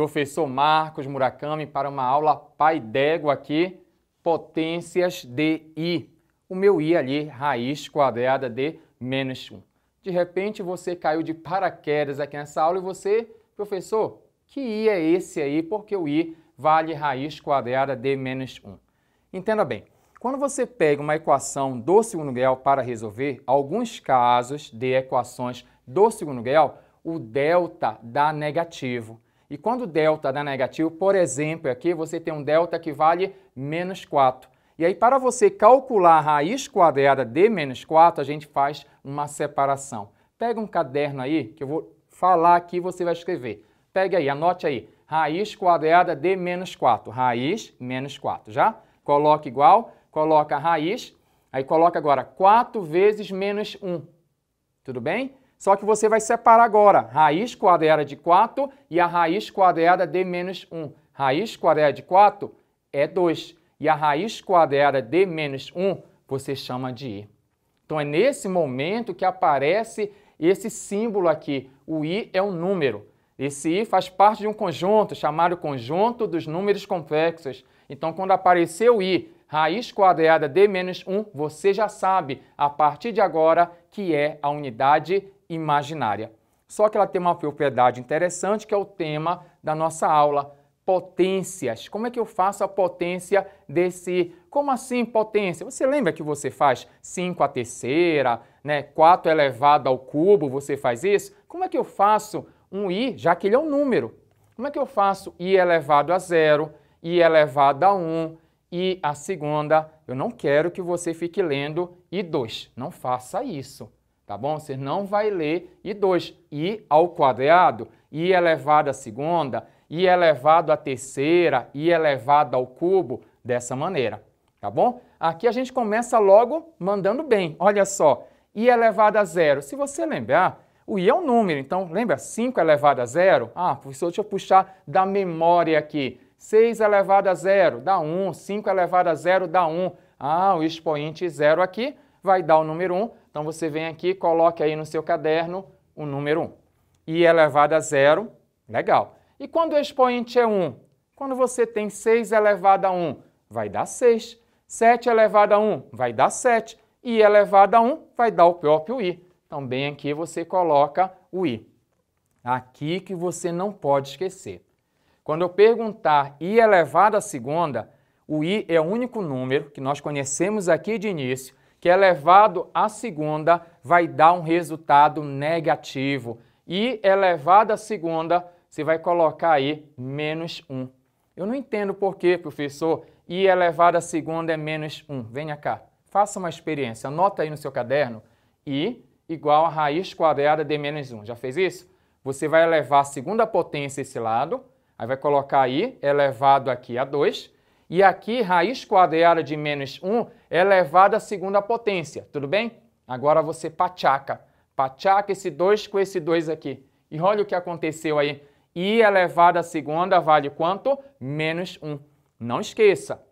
professor Marcos Murakami para uma aula pai d'égua aqui, potências de I. O meu I ali, raiz quadrada de menos 1. De repente você caiu de paraquedas aqui nessa aula e você, professor, que I é esse aí? Porque o I vale raiz quadrada de menos 1. Entenda bem, quando você pega uma equação do segundo grau para resolver, alguns casos de equações do segundo grau, o delta dá negativo. E quando o delta dá negativo, por exemplo, aqui você tem um delta que vale menos 4. E aí, para você calcular a raiz quadrada de menos 4, a gente faz uma separação. Pega um caderno aí, que eu vou falar aqui você vai escrever. Pega aí, anote aí. Raiz quadrada de menos 4. Raiz, menos 4, já? Coloca igual, coloca a raiz, aí coloca agora 4 vezes menos 1. Tudo bem? Só que você vai separar agora raiz quadrada de 4 e a raiz quadrada de menos 1. Raiz quadrada de 4 é 2. E a raiz quadrada de menos 1 você chama de i. Então é nesse momento que aparece esse símbolo aqui. O i é um número. Esse i faz parte de um conjunto chamado conjunto dos números complexos. Então quando aparecer o i raiz quadrada de menos 1, você já sabe, a partir de agora, que é a unidade imaginária. Só que ela tem uma propriedade interessante que é o tema da nossa aula, potências. Como é que eu faço a potência desse? Como assim potência? Você lembra que você faz 5 à terceira, né? 4 elevado ao cubo, você faz isso? Como é que eu faço um i, já que ele é um número? Como é que eu faço i elevado a zero, i elevado a 1 um, e a segunda? Eu não quero que você fique lendo i2. Não faça isso tá bom? Você não vai ler I2, I ao quadrado, I elevado à segunda, I elevado à terceira, I elevado ao cubo, dessa maneira, tá bom? Aqui a gente começa logo mandando bem, olha só, I elevado a zero. Se você lembrar, o I é um número, então lembra 5 elevado a zero? Ah, professor, deixa eu puxar da memória aqui. 6 elevado a zero dá 1, 5 elevado a zero dá 1. Ah, o expoente zero aqui vai dar o número 1, então você vem aqui, coloque aí no seu caderno o número 1. I elevado a zero, legal. E quando o expoente é 1? Quando você tem 6 elevado a 1, vai dar 6. 7 elevado a 1 vai dar 7. I elevado a 1 vai dar o próprio I. Então, bem aqui você coloca o I. Aqui que você não pode esquecer. Quando eu perguntar I elevado a segunda, o I é o único número que nós conhecemos aqui de início que elevado é à segunda vai dar um resultado negativo. E elevado é à segunda, você vai colocar aí menos 1. Eu não entendo por que, professor, i elevado é à segunda é menos 1. Venha cá, faça uma experiência, anota aí no seu caderno, i igual a raiz quadrada de menos 1. Já fez isso? Você vai elevar a segunda potência esse lado, aí vai colocar i elevado aqui a 2, e aqui, raiz quadrada de menos 1 elevado é à segunda potência, tudo bem? Agora você pachaca. Pachaca esse 2 com esse 2 aqui. E olha o que aconteceu aí. i elevado é à segunda vale quanto? Menos 1. Não esqueça.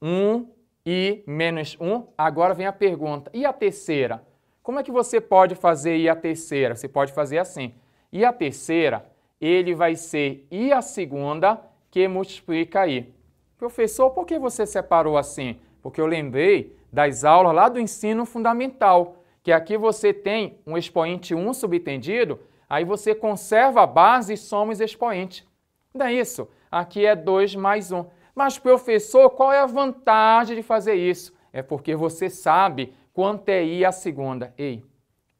1 i menos 1. Agora vem a pergunta. E a terceira? Como é que você pode fazer i a terceira? Você pode fazer assim. i a terceira, ele vai ser i a segunda que multiplica i. Professor, por que você separou assim? Porque eu lembrei das aulas lá do ensino fundamental, que aqui você tem um expoente 1 subtendido, aí você conserva a base e soma os expoentes. Não é isso? Aqui é 2 mais 1. Mas, professor, qual é a vantagem de fazer isso? É porque você sabe quanto é i à segunda. Ei,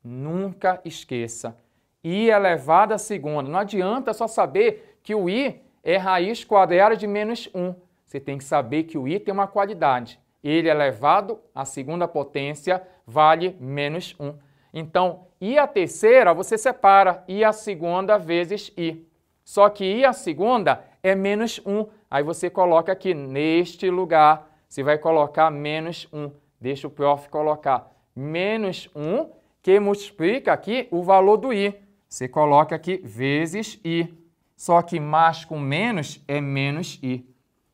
nunca esqueça. i é elevado à segunda. Não adianta só saber que o i é raiz quadrada de menos 1. Você tem que saber que o i tem é uma qualidade. Ele é elevado à segunda potência vale menos 1. Então, i à terceira você separa i à segunda vezes i. Só que i à segunda é menos 1. Aí você coloca aqui neste lugar, você vai colocar menos 1. Deixa o prof colocar menos 1, que multiplica aqui o valor do i. Você coloca aqui vezes i. Só que mais com menos é menos i.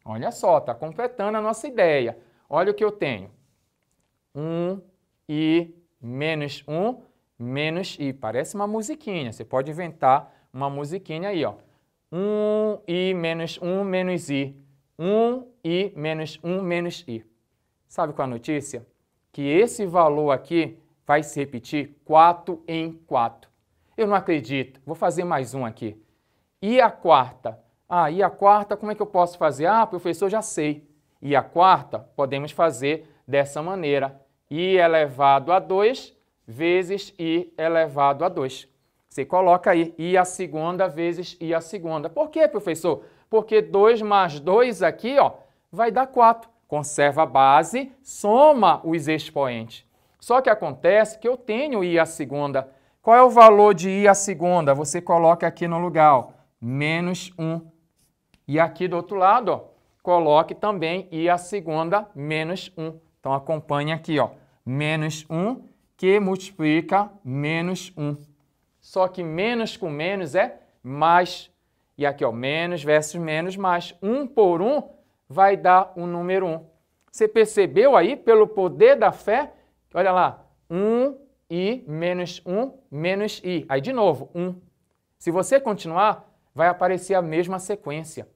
Olha só, está completando a nossa ideia. Olha o que eu tenho. 1 e menos 1, menos i. Parece uma musiquinha. Você pode inventar uma musiquinha aí, ó. 1 i menos 1 menos i. 1 i menos 1 menos i. Sabe qual é a notícia? Que esse valor aqui vai se repetir 4 em 4. Eu não acredito. Vou fazer mais um aqui. E a quarta ah, e a quarta, como é que eu posso fazer? Ah, professor, já sei. E a quarta, podemos fazer dessa maneira. I elevado a 2 vezes I elevado a 2. Você coloca aí I a segunda vezes I a segunda. Por quê, professor? Porque 2 mais 2 aqui ó, vai dar 4. Conserva a base, soma os expoentes. Só que acontece que eu tenho I a segunda. Qual é o valor de I a segunda? Você coloca aqui no lugar, ó, menos 1 e aqui do outro lado, ó, coloque também e a segunda menos 1. Então, acompanhe aqui, ó, menos 1 que multiplica menos 1. Só que menos com menos é mais. E aqui, ó, menos versus menos mais. 1 por 1 vai dar o número 1. Você percebeu aí, pelo poder da fé? Olha lá, 1 e menos 1 menos i. Aí, de novo, 1. Se você continuar, vai aparecer a mesma sequência.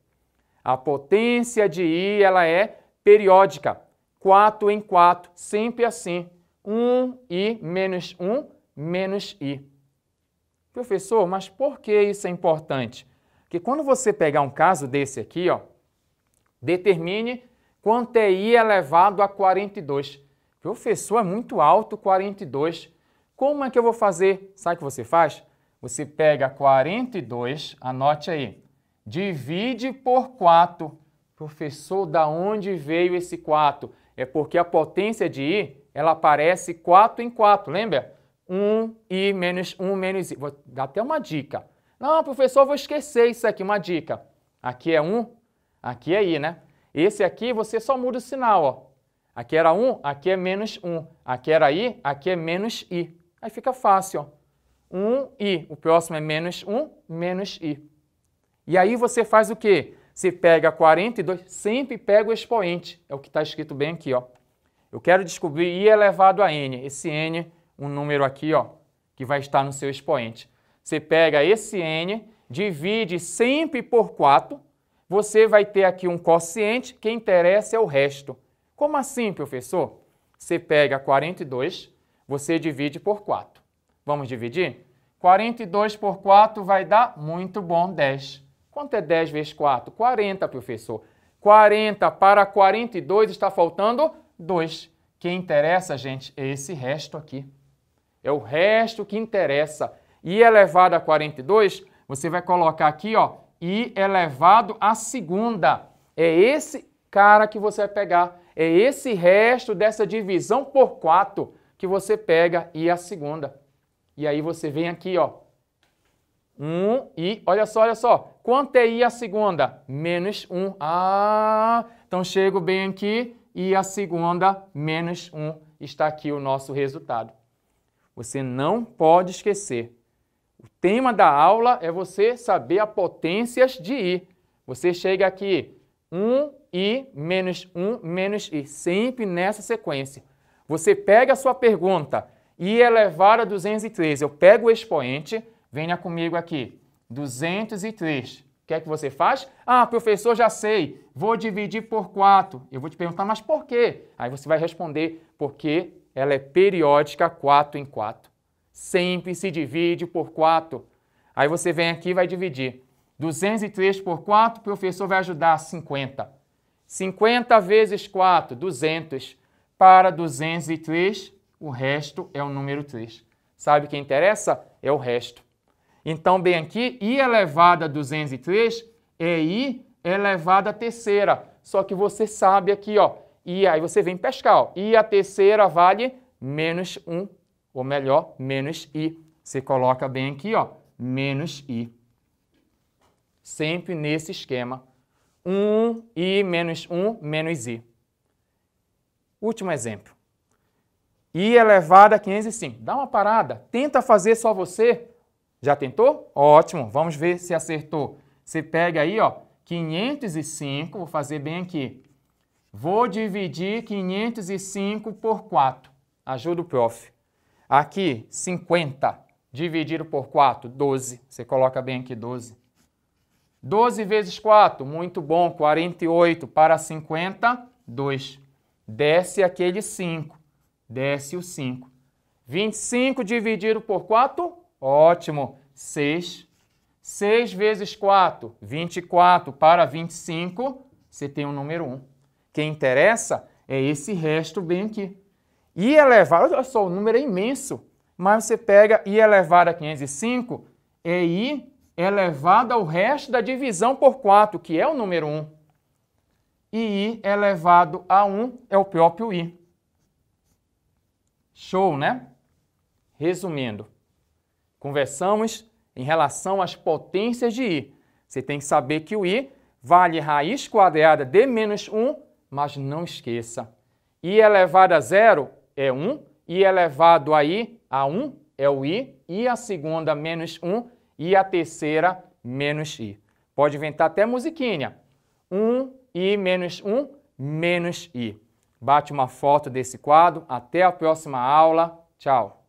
A potência de I ela é periódica, 4 em 4, sempre assim. 1 I menos 1 menos I. Professor, mas por que isso é importante? Porque quando você pegar um caso desse aqui, ó, determine quanto é I elevado a 42. Professor, é muito alto 42. Como é que eu vou fazer? Sabe o que você faz? Você pega 42, anote aí divide por 4. Professor, da onde veio esse 4? É porque a potência de i, ela aparece 4 em 4, lembra? 1 i menos 1 menos i. Vou dar até uma dica. Não, professor, vou esquecer isso aqui, uma dica. Aqui é 1, aqui é i, né? Esse aqui você só muda o sinal, ó. Aqui era 1, aqui é menos 1. Aqui era i, aqui é menos i. Aí fica fácil, ó. 1, i. O próximo é menos 1, menos i. E aí você faz o quê? Você pega 42, sempre pega o expoente. É o que está escrito bem aqui, ó. Eu quero descobrir i elevado a n. Esse n, um número aqui, ó, que vai estar no seu expoente. Você pega esse n, divide sempre por 4, você vai ter aqui um quociente, que interessa é o resto. Como assim, professor? Você pega 42, você divide por 4. Vamos dividir? 42 por 4 vai dar muito bom 10. Quanto é 10 vezes 4? 40, professor. 40 para 42 está faltando 2. Que interessa, gente, é esse resto aqui. É o resto que interessa. I elevado a 42, você vai colocar aqui, ó, I elevado a segunda. É esse cara que você vai pegar. É esse resto dessa divisão por 4 que você pega I a segunda. E aí você vem aqui, ó. 1 um, e, olha só, olha só, Quanto é i a segunda? Menos 1. Ah, então chego bem aqui, i a segunda menos 1. Está aqui o nosso resultado. Você não pode esquecer. O tema da aula é você saber as potências de i. Você chega aqui, 1, i, menos 1, menos i, sempre nessa sequência. Você pega a sua pergunta, i elevado a 213, eu pego o expoente, venha comigo aqui, 203. O que é que você faz? Ah, professor, já sei. Vou dividir por 4. Eu vou te perguntar, mas por quê? Aí você vai responder, porque ela é periódica 4 em 4. Sempre se divide por 4. Aí você vem aqui e vai dividir. 203 por 4, o professor vai ajudar 50. 50 vezes 4, 200. Para 203, o resto é o número 3. Sabe o que interessa? É o resto. Então, bem aqui, i elevado a 203 é i elevado a terceira. Só que você sabe aqui, ó, e aí você vem pescar, ó, i a terceira vale menos 1, ou melhor, menos i. Você coloca bem aqui, ó, menos i. Sempre nesse esquema. 1, i menos 1, menos i. Último exemplo. i elevado a 505. Dá uma parada, tenta fazer só você, já tentou? Ótimo, vamos ver se acertou. Você pega aí, ó, 505, vou fazer bem aqui. Vou dividir 505 por 4. Ajuda o prof. Aqui, 50 dividido por 4, 12. Você coloca bem aqui 12. 12 vezes 4, muito bom, 48 para 50, 2. Desce aquele 5, desce o 5. 25 dividido por 4, Ótimo. 6. 6 vezes 4, 24 para 25, você tem o número 1. Quem interessa é esse resto bem aqui. I elevado, olha só, o número é imenso, mas você pega I elevado a 505, é I elevado ao resto da divisão por 4, que é o número 1. E I elevado a 1 é o próprio I. Show, né? Resumindo, Conversamos em relação às potências de i. Você tem que saber que o i vale raiz quadrada de menos 1, mas não esqueça, i elevado a zero é 1, i elevado a i a 1 é o i, e a segunda menos 1 e a terceira menos i. Pode inventar até musiquinha. 1, i menos 1, menos i. Bate uma foto desse quadro. Até a próxima aula. Tchau.